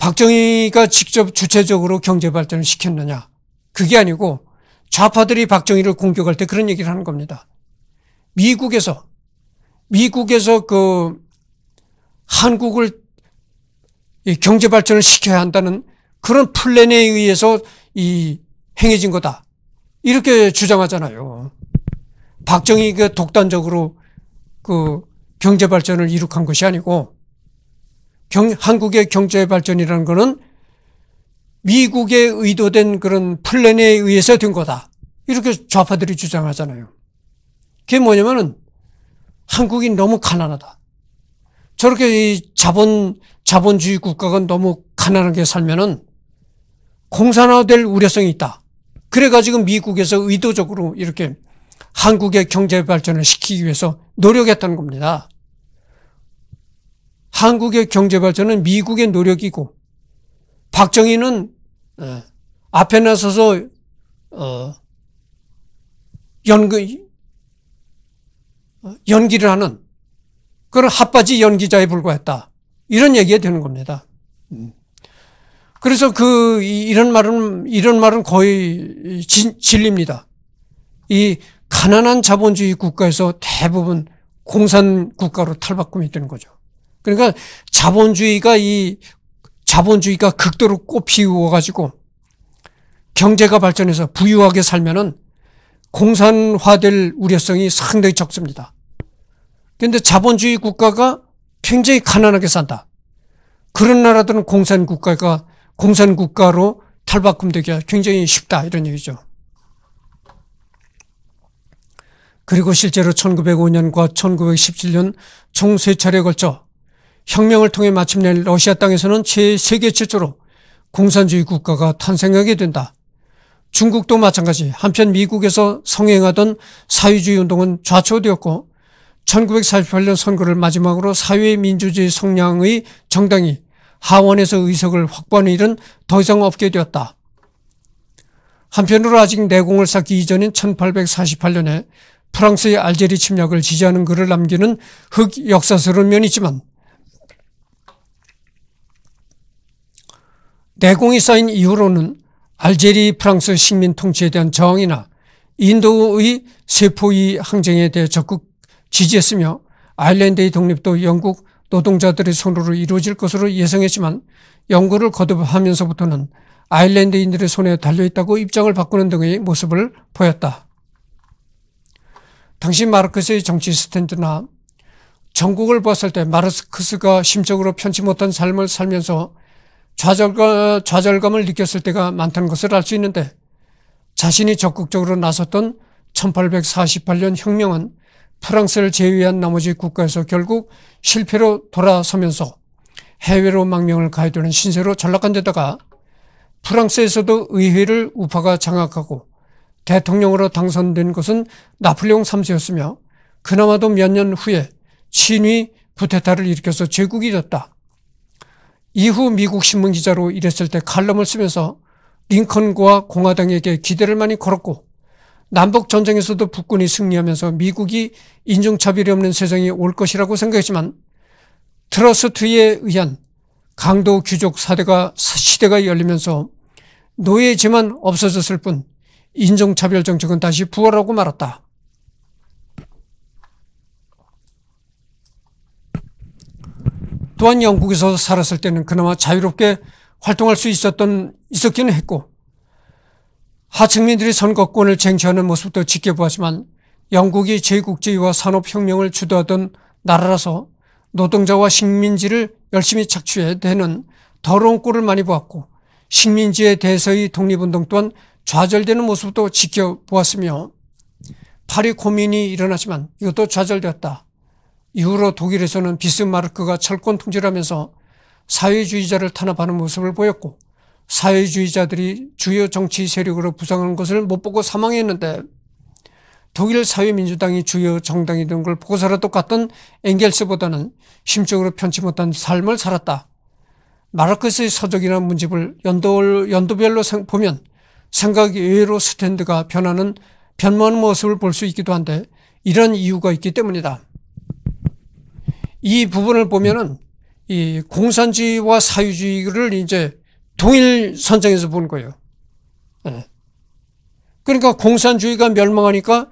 박정희가 직접 주체적으로 경제 발전을 시켰느냐. 그게 아니고 좌파들이 박정희를 공격할 때 그런 얘기를 하는 겁니다. 미국에서, 미국에서 그 한국을 경제 발전을 시켜야 한다는 그런 플랜에 의해서 이 행해진 거다. 이렇게 주장하잖아요. 박정희가 독단적으로 그 경제 발전을 이룩한 것이 아니고 경, 한국의 경제 발전이라는 것은 미국의 의도된 그런 플랜에 의해서 된 거다. 이렇게 좌파들이 주장하잖아요. 그게 뭐냐면은 한국이 너무 가난하다. 저렇게 이 자본, 자본주의 국가가 너무 가난하게 살면은 공산화될 우려성이 있다. 그래가지고 미국에서 의도적으로 이렇게 한국의 경제 발전을 시키기 위해서 노력했던 겁니다. 한국의 경제 발전은 미국의 노력이고 박정희는 어, 앞에 나서서 어, 연기 어, 연기를 하는 그런 합바지 연기자에 불과했다 이런 얘기가 되는 겁니다. 그래서 그 이런 말은 이런 말은 거의 진, 진리입니다. 이 가난한 자본주의 국가에서 대부분 공산 국가로 탈바꿈이 되는 거죠. 그러니까 자본주의가 이 자본주의가 극도로 꽃피우어 가지고 경제가 발전해서 부유하게 살면은 공산화될 우려성이 상당히 적습니다. 그런데 자본주의 국가가 굉장히 가난하게 산다. 그런 나라들은 공산 국가가 공산 국가로 탈바꿈되기가 굉장히 쉽다 이런 얘기죠. 그리고 실제로 1905년과 1917년 총 세 차례에 걸쳐 혁명을 통해 마침내 러시아 땅에서는 최, 세계 최초로 공산주의 국가가 탄생하게 된다. 중국도 마찬가지 한편 미국에서 성행하던 사회주의 운동은 좌초되었고 1948년 선거를 마지막으로 사회민주주의 성향의 정당이 하원에서 의석을 확보하는 일은 더 이상 없게 되었다. 한편으로 아직 내공을 쌓기 이전인 1848년에 프랑스의 알제리 침략을 지지하는 글을 남기는 흑 역사스러운 면이 있지만 내공이 쌓인 이후로는 알제리 프랑스 식민 통치에 대한 저항이나 인도의 세포의 항쟁에 대해 적극 지지했으며 아일랜드의 독립도 영국 노동자들의 손으로 이루어질 것으로 예상했지만 연구를 거듭하면서부터는 아일랜드인들의 손에 달려있다고 입장을 바꾸는 등의 모습을 보였다. 당시 마르크스의 정치 스탠드나 전국을 봤을 때 마르크스가 심적으로 편치 못한 삶을 살면서 좌절감, 좌절감을 느꼈을 때가 많다는 것을 알 수 있는데 자신이 적극적으로 나섰던 1848년 혁명은 프랑스를 제외한 나머지 국가에서 결국 실패로 돌아서면서 해외로 망명을 가해도는 신세로 전락한 데다가 프랑스에서도 의회를 우파가 장악하고 대통령으로 당선된 것은 나폴레옹 3세였으며 그나마도 몇 년 후에 친위 부테타를 일으켜서 제국이 됐다. 이후 미국 신문 기자로 일했을 때 칼럼을 쓰면서 링컨과 공화당에게 기대를 많이 걸었고 남북 전쟁에서도 북군이 승리하면서 미국이 인종차별이 없는 세상이 올 것이라고 생각했지만 트러스트에 의한 강도 귀족 사대가 시대가 열리면서 노예지만 없어졌을 뿐 인종차별 정책은 다시 부활하고 말았다. 또한 영국에서 살았을 때는 그나마 자유롭게 활동할 수 있었던, 있었기는 했고, 하층민들이 선거권을 쟁취하는 모습도 지켜보았지만 영국이 제국주의와 산업혁명을 주도하던 나라라서 노동자와 식민지를 열심히 착취해 대는 더러운 꼴을 많이 보았고 식민지에 대해서의 독립운동 또한 좌절되는 모습도 지켜보았으며 파리 고민이 일어나지만 이것도 좌절되었다. 이후로 독일에서는 비스마르크가 철권 통제를 하면서 사회주의자를 탄압하는 모습을 보였고 사회주의자들이 주요 정치 세력으로 부상하는 것을 못 보고 사망했는데 독일 사회민주당이 주요 정당이 된 걸 보고서라도 같던 엥겔스보다는 심적으로 편치 못한 삶을 살았다. 마르크스의 서적이나 문집을 연도, 연도별로 보면 생각 이의 외로 스탠드가 변하는 변모하는 모습을 볼 수 있기도 한데 이런 이유가 있기 때문이다. 이 부분을 보면은 이 공산주의와 사유주의를 이제 동일 선정에서 본 거예요. 예. 그러니까 공산주의가 멸망하니까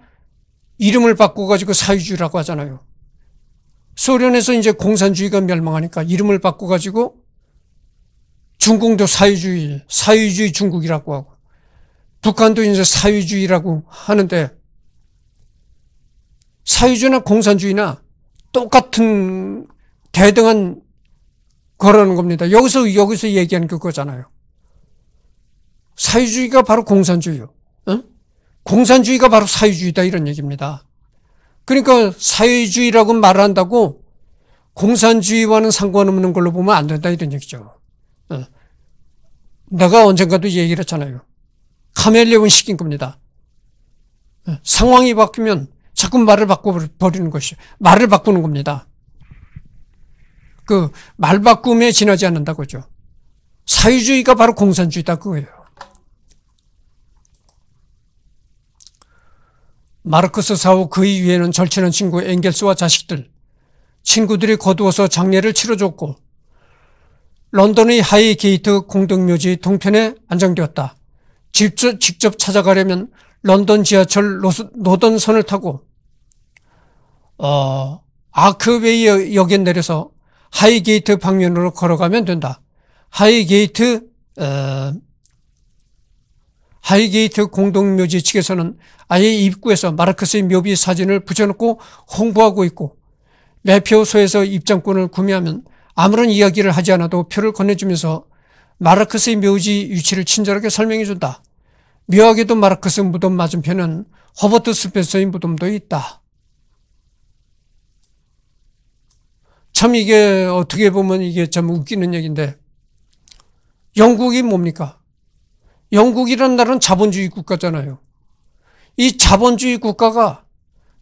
이름을 바꿔가지고 사유주의라고 하잖아요. 소련에서 이제 공산주의가 멸망하니까 이름을 바꿔가지고 중국도 사유주의, 사유주의 중국이라고 하고 북한도 이제 사유주의라고 하는데 사유주의나 공산주의나 똑같은 대등한 거라는 겁니다. 여기서 여기서 얘기한 그거잖아요. 사회주의가 바로 공산주의요. 응? 공산주의가 바로 사회주의다 이런 얘기입니다. 그러니까 사회주의라고 말한다고 공산주의와는 상관없는 걸로 보면 안 된다 이런 얘기죠. 내가 언젠가도 얘기를 했잖아요. 카멜레온 시킨 겁니다. 상황이 바뀌면 자꾸 말을 바꿔버리는 것이 말을 바꾸는 겁니다. 그 말 바꿈에 지나지 않는다고죠. 사회주의가 바로 공산주의다 그거예요. 마르크스 사후 그의 위에는 절친한 친구 앵겔스와 자식들, 친구들이 거두어서 장례를 치러줬고 런던의 하이게이트 공동묘지 동편에 안장되었다. 직접, 직접 찾아가려면 런던 지하철 노, 노던선을 타고 어, 아크웨이 역에 내려서 하이게이트 방면으로 걸어가면 된다. 하이게이트 어, 하이게이트 공동묘지 측에서는 아예 입구에서 마르크스의 묘비 사진을 붙여놓고 홍보하고 있고 매표소에서 입장권을 구매하면 아무런 이야기를 하지 않아도 표를 건네주면서 마르크스의 묘지 위치를 친절하게 설명해준다. 묘하게도 마르크스 무덤 맞은편은 허버트 스펜서의 무덤도 있다. 참 이게 어떻게 보면 이게 참 웃기는 얘기인데 영국이 뭡니까? 영국이란 나라는 자본주의 국가잖아요. 이 자본주의 국가가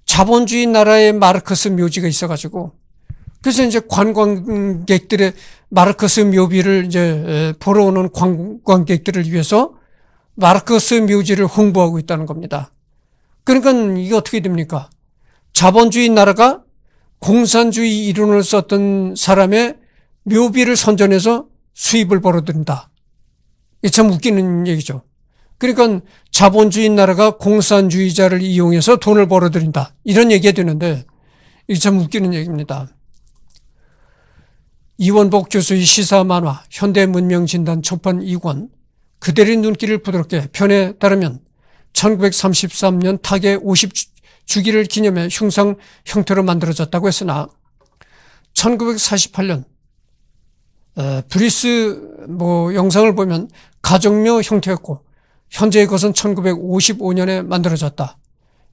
자본주의 나라의 마르크스 묘지가 있어가지고 그래서 이제 관광객들의 마르크스 묘비를 이제 보러 오는 관광객들을 위해서 마르크스 묘지를 홍보하고 있다는 겁니다. 그러니까 이게 어떻게 됩니까? 자본주의 나라가 공산주의 이론을 썼던 사람의 묘비를 선전해서 수입을 벌어들인다. 이게 참 웃기는 얘기죠. 그러니까 자본주의 나라가 공산주의자를 이용해서 돈을 벌어들인다. 이런 얘기가 되는데 이게 참 웃기는 얘기입니다. 이원복 교수의 시사 만화 현대문명진단 초판 2권 그대의 눈길을 부드럽게 편에 따르면 1933년 타계 50주 주기를 기념해 흉상 형태로 만들어졌다고 했으나 1948년 어, 브리스 뭐 영상을 보면 가정묘 형태였고 현재의 것은 1955년에 만들어졌다.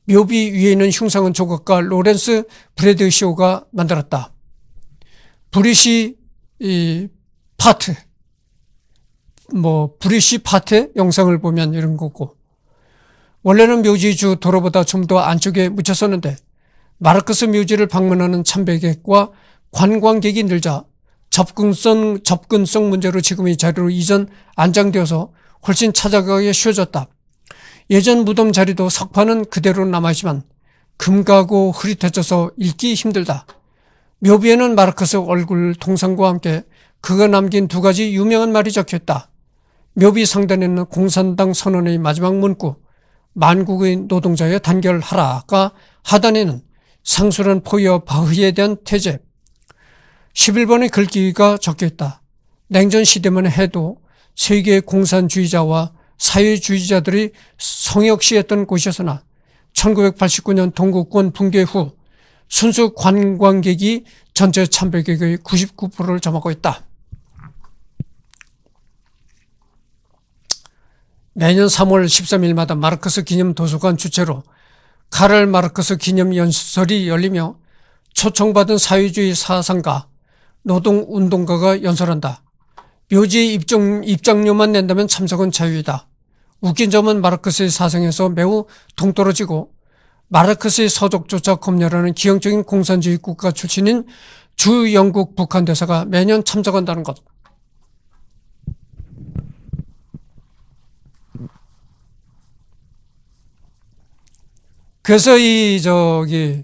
묘비 위에 있는 흉상은 조각가 로렌스 브레드쇼가 만들었다. 브리시 이 파트 뭐 브리시 파트 영상을 보면 이런 거고 원래는 묘지 주 도로보다 좀 더 안쪽에 묻혔었는데 마르크스 묘지를 방문하는 참배객과 관광객이 늘자 접근성, 접근성 문제로 지금 의 자리로 이전 안장되어서 훨씬 찾아가기 쉬워졌다. 예전 무덤 자리도 석판은 그대로 남아있지만 금가고 흐릿해져서 읽기 힘들다. 묘비에는 마르크스 얼굴 동상과 함께 그가 남긴 두 가지 유명한 말이 적혀있다. 묘비 상단에는 공산당 선언의 마지막 문구 만국의 노동자여 단결하라가 하단에는 상수른 포여 바흐에 대한 태제 11번의 글귀가 적혀있다. 냉전 시대만 해도 세계 공산주의자와 사회주의자들이 성역시했던 곳이었으나 1989년 동구권 붕괴 후 순수 관광객이 전체 참배객의 99%를 점하고 있다. 매년 3월 13일마다 마르크스 기념 도서관 주최로 카를 마르크스 기념 연설이 열리며 초청받은 사회주의 사상가, 노동운동가가 연설한다. 묘지 입장, 입장료만 낸다면 참석은 자유이다. 웃긴 점은 마르크스의 사상에서 매우 동떨어지고 마르크스의 서적조차 검열하는 기형적인 공산주의 국가 출신인 주 영국 북한 대사가 매년 참석한다는 것. 그래서 이 저기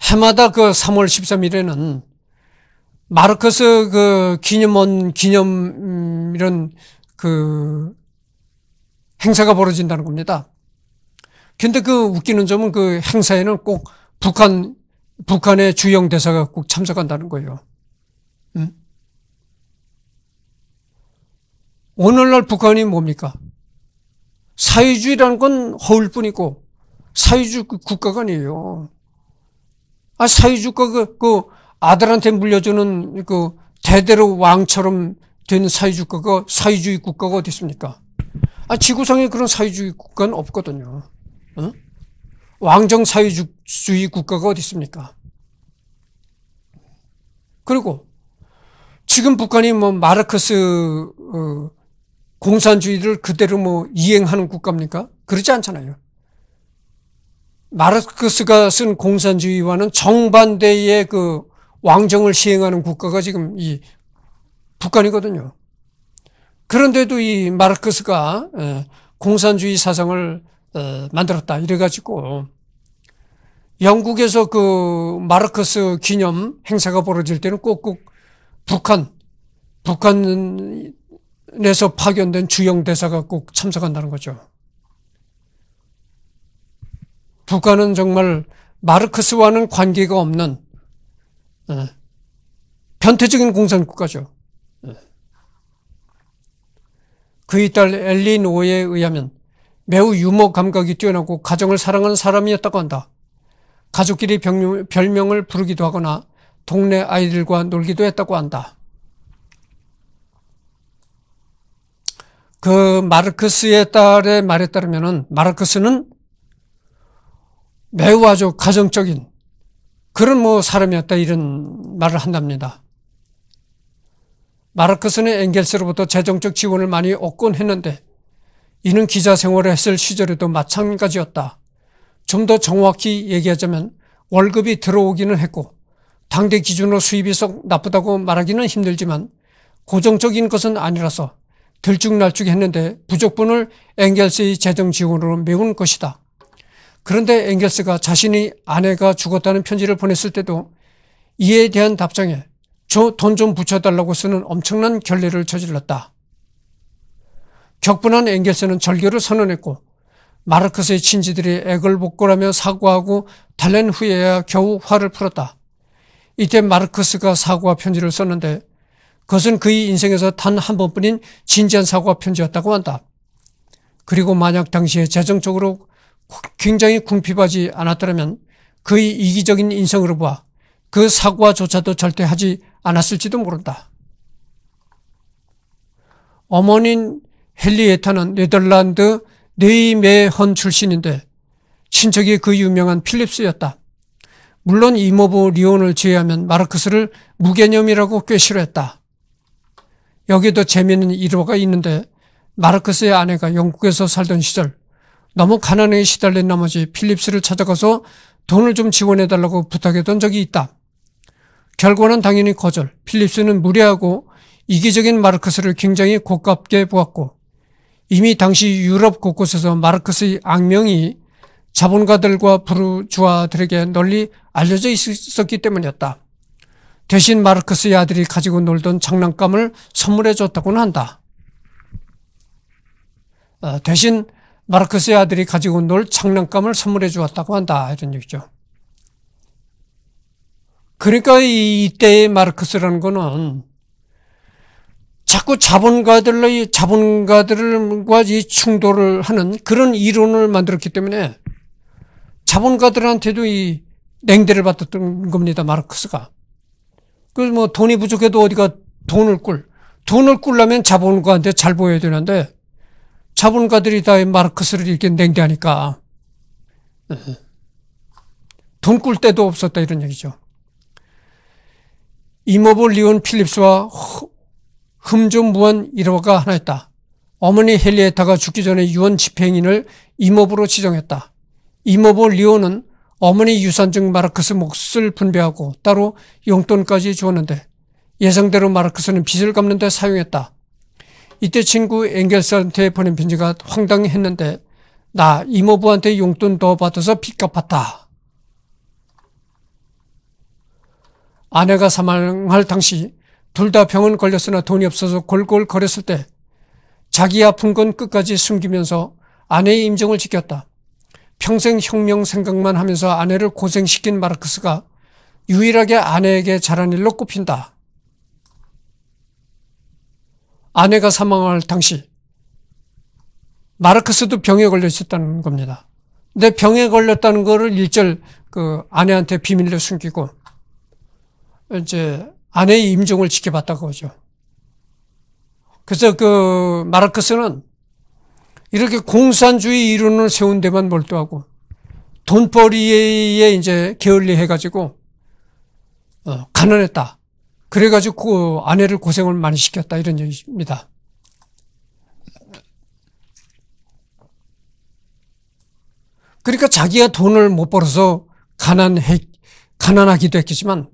해마다 그 3월 13일에는 마르크스 그 기념원 기념 음, 이런 그 행사가 벌어진다는 겁니다. 근데 그 웃기는 점은 그 행사에는 꼭 북한 북한의 주영 대사가 꼭 참석한다는 거예요. 음? 오늘날 북한이 뭡니까? 사회주의라는 건 허울 뿐이고 사회주의 국가가 아니에요. 아 사회주의가 그, 그 아들한테 물려주는 그 대대로 왕처럼 된 사회주의국가가 사회주의 국가가 어디 있습니까? 아 지구상에 그런 사회주의 국가는 없거든요. 어? 왕정 사회주의 국가가 어디 있습니까? 그리고 지금 북한이 뭐 마르크스 어, 공산주의를 그대로 뭐 이행하는 국가입니까? 그러지 않잖아요. 마르크스가 쓴 공산주의와는 정반대의 그 왕정을 시행하는 국가가 지금 이 북한이거든요. 그런데도 이 마르크스가 공산주의 사상을 만들었다 이래가지고 영국에서 그 마르크스 기념 행사가 벌어질 때는 꼭꼭 북한 북한 내서 파견된 주영 대사가 꼭 참석한다는 거죠. 북한은 정말 마르크스와는 관계가 없는 어, 변태적인 공산국가죠. 어. 그의 딸 엘리노에 의하면 매우 유머 감각이 뛰어나고 가정을 사랑하는 사람이었다고 한다. 가족끼리 별명을 부르기도 하거나 동네 아이들과 놀기도 했다고 한다. 그 마르크스의 딸의 말에 따르면 마르크스는 매우 아주 가정적인 그런 뭐 사람이었다 이런 말을 한답니다. 마르크스는 앵겔스로부터 재정적 지원을 많이 얻곤 했는데 이는 기자 생활을 했을 시절에도 마찬가지였다. 좀 더 정확히 얘기하자면 월급이 들어오기는 했고 당대 기준으로 수입이 썩 나쁘다고 말하기는 힘들지만 고정적인 것은 아니라서 들쭉날쭉 했는데 부족분을 앵겔스의 재정 지원으로 메운 것이다. 그런데 앵겔스가 자신이 아내가 죽었다는 편지를 보냈을 때도 이에 대한 답장에 저 돈좀 붙여달라고 쓰는 엄청난 결례를 저질렀다. 격분한 앵겔스는 절교를 선언했고 마르크스의 친지들이 액을 복고라며 사과하고 달랜 후에야 겨우 화를 풀었다. 이때 마르크스가 사과 편지를 썼는데 그것은 그의 인생에서 단 한 번뿐인 진지한 사고와 편지였다고 한다. 그리고 만약 당시에 재정적으로 굉장히 궁핍하지 않았더라면 그의 이기적인 인성으로 봐 그 사고와조차도 절대 하지 않았을지도 모른다. 어머니인 헨리에타는 네덜란드 네이메헌 출신인데 친척이 그 유명한 필립스였다. 물론 이모부 리온을 제외하면 마르크스를 무개념이라고 꽤 싫어했다. 여기도 재미있는 일화가 있는데 마르크스의 아내가 영국에서 살던 시절 너무 가난에 시달린 나머지 필립스를 찾아가서 돈을 좀 지원해달라고 부탁했던 적이 있다. 결과는 당연히 거절. 필립스는 무례하고 이기적인 마르크스를 굉장히 고깝게 보았고 이미 당시 유럽 곳곳에서 마르크스의 악명이 자본가들과 부르주아들에게 널리 알려져 있었기 때문이었다. 대신 마르크스의 아들이 가지고 놀던 장난감을 선물해 줬다고는 한다. 어, 대신 마르크스의 아들이 가지고 놀 장난감을 선물해 주었다고 한다. 이런 얘기죠. 그러니까 이때의 마르크스라는 거는 자꾸 자본가들의 자본가들과 이 충돌을 하는 그런 이론을 만들었기 때문에 자본가들한테도 이 냉대를 받았던 겁니다. 마르크스가. 그래서 뭐 돈이 부족해도 어디가 돈을 꿀. 돈을 꿀려면 자본가한테 잘 보여야 되는데 자본가들이 다 마르크스를 이렇게 냉대하니까 돈 꿀 때도 없었다 이런 얘기죠. 이모부 리온 필립스와 흠 좀 무한 1호가 하나 있다. 어머니 헨리에타가 죽기 전에 유언 집행인을 이모부로 지정했다. 이모부 리온은 어머니 유산증 마르크스 몫을 분배하고 따로 용돈까지 주었는데 예상대로 마르크스는 빚을 갚는 데 사용했다. 이때 친구 앵겔스한테 보낸 편지가 황당했는데 나 이모부한테 용돈 더 받아서 빚 갚았다. 아내가 사망할 당시 둘 다 병은 걸렸으나 돈이 없어서 골골 거렸을 때 자기 아픈 건 끝까지 숨기면서 아내의 임정을 지켰다. 평생 혁명 생각만 하면서 아내를 고생시킨 마르크스가 유일하게 아내에게 잘한 일로 꼽힌다. 아내가 사망할 당시 마르크스도 병에 걸려 있었다는 겁니다. 근데 병에 걸렸다는 거를 일절 그 아내한테 비밀로 숨기고 이제 아내의 임종을 지켜봤다고 하죠. 그래서 그 마르크스는 이렇게 공산주의 이론을 세운 데만 몰두하고 돈벌이에 이제 게을리해가지고 어, 가난했다. 그래가지고 그 아내를 고생을 많이 시켰다 이런 얘기입니다. 그러니까 자기가 돈을 못 벌어서 가난해 가난하기도 했겠지만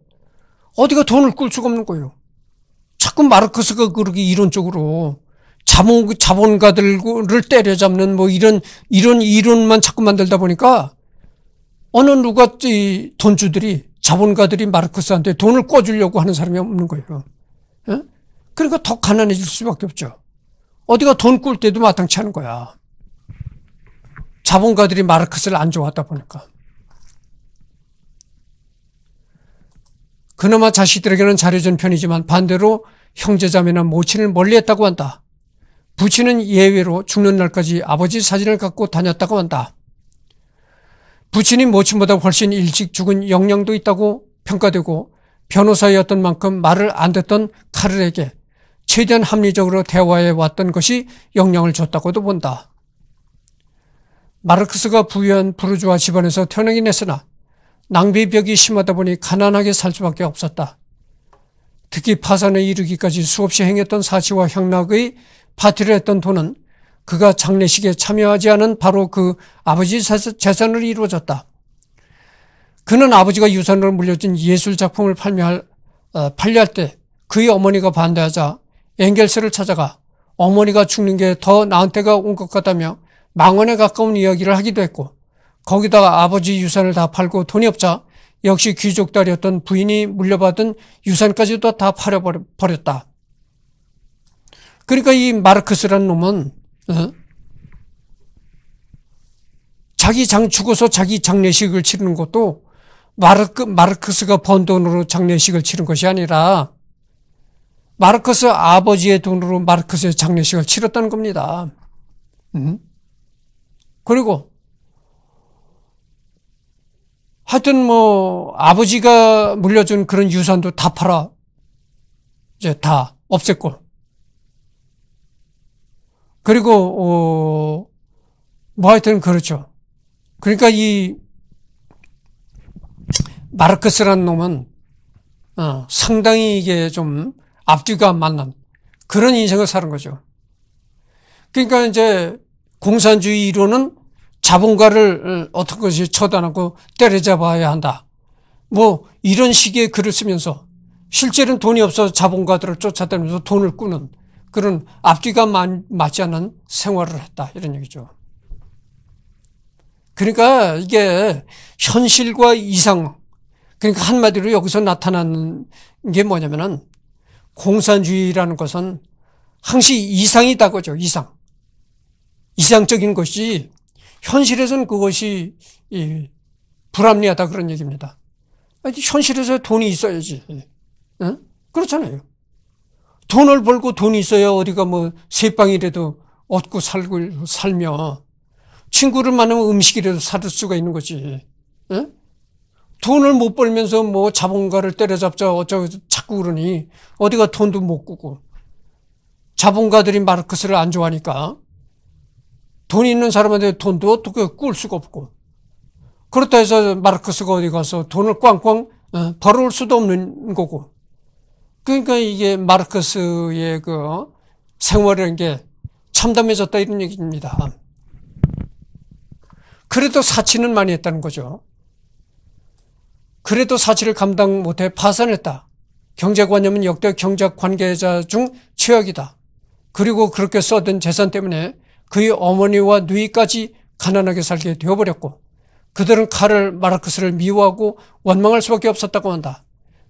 어디가 돈을 꿀 수가 없는 거예요. 자꾸 마르크스가 그렇게 이론적으로 자본, 자본가들을 때려잡는 뭐 이런, 이런 이론만 자꾸 만들다 보니까 어느 누가 이 돈주들이 자본가들이 마르크스한테 돈을 꿔주려고 하는 사람이 없는 거예요. 예? 그러니까 더 가난해질 수밖에 없죠. 어디가 돈 꿀 때도 마땅치 않은 거야. 자본가들이 마르크스를 안 좋아하다 보니까. 그나마 자식들에게는 잘해준 편이지만 반대로 형제자매나 모친을 멀리했다고 한다. 부친은 예외로 죽는 날까지 아버지 사진을 갖고 다녔다고 한다. 부친이 모친보다 훨씬 일찍 죽은 영향도 있다고 평가되고 변호사였던 만큼 말을 안 듣던 카를에게 최대한 합리적으로 대화해 왔던 것이 영향을 줬다고도 본다. 마르크스가 부유한 부르주아 집안에서 태어나긴 했으나 낭비벽이 심하다 보니 가난하게 살 수밖에 없었다. 특히 파산에 이르기까지 수없이 행했던 사치와 향락의 파티를 했던 돈은 그가 장례식에 참여하지 않은 바로 그 아버지 재산으로 이루어졌다. 그는 아버지가 유산으로 물려준 예술 작품을 판매할, 팔려할 어, 때 그의 어머니가 반대하자 앵겔스를 찾아가 어머니가 죽는 게 더나한테가온 것 같다며 망원에 가까운 이야기를 하기도 했고 거기다가 아버지 유산을 다 팔고 돈이 없자 역시 귀족 딸이었던 부인이 물려받은 유산까지도 다 팔아버렸다. 그러니까 이 마르크스라는 놈은 어? 자기 장 죽어서 자기 장례식을 치르는 것도 마르크, 마르크스가 번 돈으로 장례식을 치른 것이 아니라 마르크스 아버지의 돈으로 마르크스의 장례식을 치렀다는 겁니다. 음? 그리고 하여튼 뭐 아버지가 물려준 그런 유산도 다 팔아 이제 다 없앴고 그리고 어, 뭐 하여튼 그렇죠. 그러니까 이 마르크스란 놈은 어, 상당히 이게 좀 앞뒤가 맞는 그런 인생을 사는 거죠. 그러니까 이제 공산주의 이론은 자본가를 어, 어떤 것이 처단하고 때려잡아야 한다. 뭐 이런 식의 글을 쓰면서 실제는 돈이 없어서 자본가들을 쫓아다니면서 돈을 꾸는 그런 앞뒤가 맞지 않는 생활을 했다. 이런 얘기죠. 그러니까 이게 현실과 이상, 그러니까 한마디로 여기서 나타나는 게 뭐냐면은 공산주의라는 것은 항시 이상이다 거죠. 이상. 이상적인 것이 현실에서 그것이 불합리하다 그런 얘기입니다. 현실에서 돈이 있어야지. 응? 그렇잖아요. 돈을 벌고 돈이 있어야 어디가 뭐세빵이라도 얻고 살고 살며 친구를 만나면 음식이라도 살 수가 있는 거지. 에? 돈을 못 벌면서 뭐 자본가를 때려잡자 어쩌고 자꾸 그러니 어디가 돈도 못 꾸고 자본가들이 마르크스를 안 좋아하니까 돈 있는 사람한테 돈도 어떻게 꿀 수가 없고 그렇다 해서 마르크스가 어디 가서 돈을 꽝꽝 어, 벌어올 수도 없는 거고 그러니까 이게 마르크스의 그 생활이라는 게 참담해졌다 이런 얘기입니다. 그래도 사치는 많이 했다는 거죠. 그래도 사치를 감당 못해 파산했다. 경제관념은 역대 경제 관계자 중 최악이다. 그리고 그렇게 써든 재산 때문에 그의 어머니와 누이까지 가난하게 살게 되어버렸고 그들은 칼을 마르크스를 미워하고 원망할 수밖에 없었다고 한다.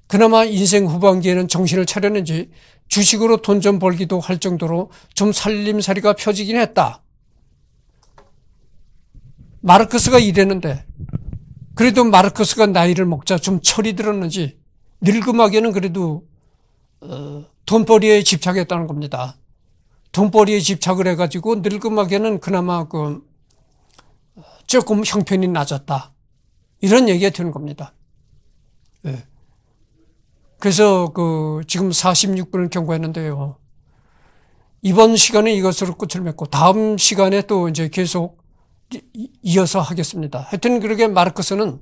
그나마 인생 후반기에는 정신을 차렸는지 주식으로 돈 좀 벌기도 할 정도로 좀 살림살이가 펴지긴 했다. 마르크스가 이랬는데 그래도 마르크스가 나이를 먹자 좀 철이 들었는지 늙음하기에는 그래도 어, 돈벌이에 집착했다는 겁니다. 돈벌이에 집착을 해가지고 늙음하기에는 그나마 그 조금 형편이 낮았다. 이런 얘기가 되는 겁니다. 예. 그래서 그 지금 46분을 경고했는데요 이번 시간에 이것으로 끝을 맺고 다음 시간에 또 이제 계속 이어서 하겠습니다. 하여튼 그렇게 마르크스는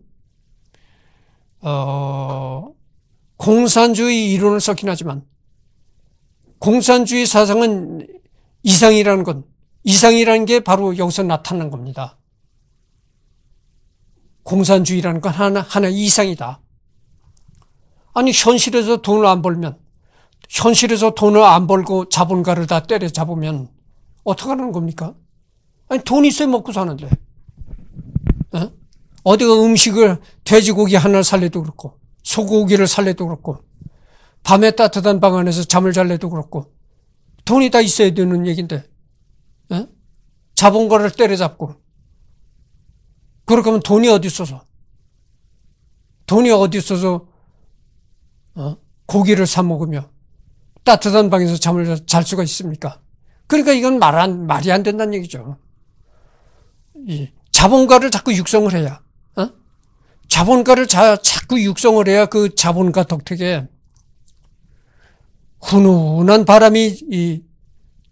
어 공산주의 이론을 썼긴 하지만 공산주의 사상은 이상이라는 건 이상이라는 게 바로 여기서 나타난 겁니다. 공산주의라는 건 하나 하나 이상이다. 아니 현실에서 돈을 안 벌면 현실에서 돈을 안 벌고 자본가를 다 때려잡으면 어떡하는 겁니까? 아니 돈 있어야 먹고 사는데 에? 어? 어디가 음식을 돼지고기 하나를 살래도 그렇고 소고기를 살래도 그렇고 밤에 따뜻한 방 안에서 잠을 잘래도 그렇고 돈이 다 있어야 되는 얘긴데 자본가를 어? 때려잡고 그렇게 하면 돈이 어디 있어서 돈이 어디 있어서 어? 고기를 사 먹으며 따뜻한 방에서 잠을 잘 수가 있습니까? 그러니까 이건 말 안, 말이 안 된다는 얘기죠. 이 자본가를 자꾸 육성을 해야, 어? 자본가를 자, 자꾸 육성을 해야 그 자본가 덕택에 훈훈한 바람이 이,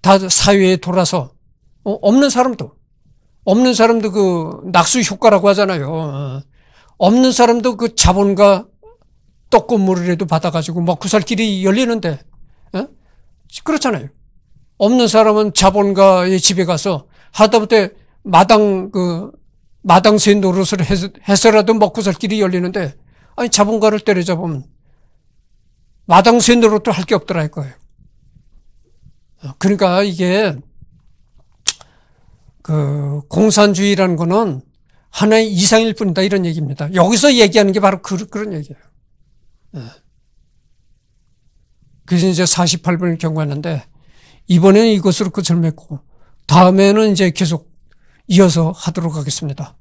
다 사회에 돌아서, 어? 없는 사람도, 없는 사람도 그 낙수 효과라고 하잖아요. 어? 없는 사람도 그 자본가 떡국물이라도 받아가지고 먹고 뭐 살 길이 열리는데, 에? 어? 그렇잖아요. 없는 사람은 자본가의 집에 가서 하다못해 마당, 그, 마당쇠 노릇을 해서, 해서라도 먹고 뭐 살 길이 열리는데, 아니, 자본가를 때려잡으면 마당쇠 노릇도 할 게 없더라 할 거예요. 어, 그러니까 이게, 그, 공산주의라는 거는 하나의 이상일 뿐이다 이런 얘기입니다. 여기서 얘기하는 게 바로 그, 그런 얘기예요. 예. 그래서 이제 48분을 경과했는데 이번에는 이것으로 끝을 맺고 다음에는 이제 계속 이어서 하도록 하겠습니다.